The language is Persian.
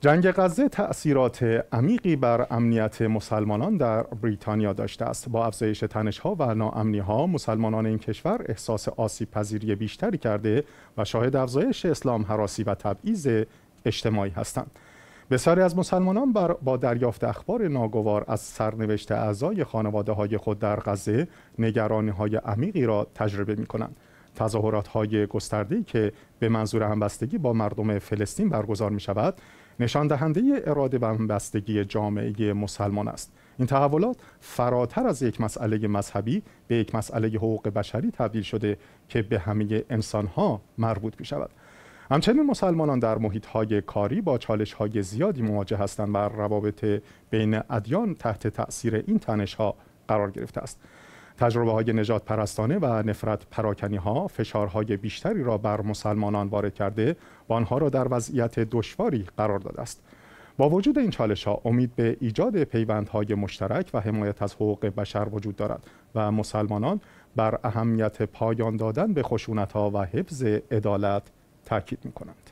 جنگ غزه تأثیرات عمیقی بر امنیت مسلمانان در بریتانیا داشته است با افزایش ها و ناامنی ها مسلمانان این کشور احساس آسیب بیشتری کرده و شاهد افزایش اسلام حراسی و تبعیض اجتماعی هستند بسیاری از مسلمانان با دریافت اخبار ناگوار از سرنوشت اعضای خانواده های خود در غزه نگرانی های عمیقی را تجربه می تظاهرات های گسترده که به منظور همبستگی با مردم فلسطین برگزار می شود نشان دهنده اراده و همبستگی جامعه مسلمان است این تحولات فراتر از یک مسئله مذهبی به یک مسئله حقوق بشری تبدیل شده که به همه انسان ها مربوط می شود همچنین مسلمانان در محیط های کاری با چالش های زیادی مواجه هستند و روابط بین ادیان تحت تاثیر این تنش ها قرار گرفته است تجربه های نجات پرستانه و نفرت پراکنی ها فشارهای بیشتری را بر مسلمانان وارد کرده و آنها را در وضعیت دشواری قرار داده است. با وجود این چالش ها امید به ایجاد پیوندهای مشترک و حمایت از حقوق بشر وجود دارد و مسلمانان بر اهمیت پایان دادن به خشونت ها و حفظ عدالت تاکید می کنند.